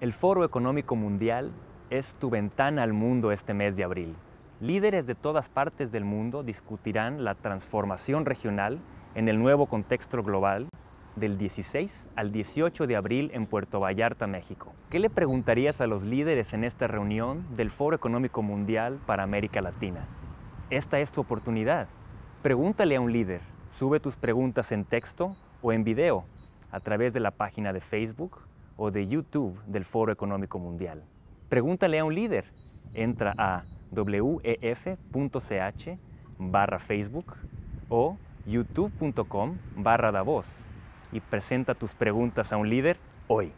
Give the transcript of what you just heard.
El Foro Económico Mundial es tu ventana al mundo este mes de abril. Líderes de todas partes del mundo discutirán la transformación regional en el nuevo contexto global del 16 al 18 de abril en Puerto Vallarta, México. ¿Qué le preguntarías a los líderes en esta reunión del Foro Económico Mundial para América Latina? Esta es tu oportunidad. Pregúntale a un líder. Sube tus preguntas en texto o en video a través de la página de Facebook o de YouTube del Foro Económico Mundial. Pregúntale a un líder. Entra a wef.ch barra Facebook o youtube.com barra Davos y presenta tus preguntas a un líder hoy.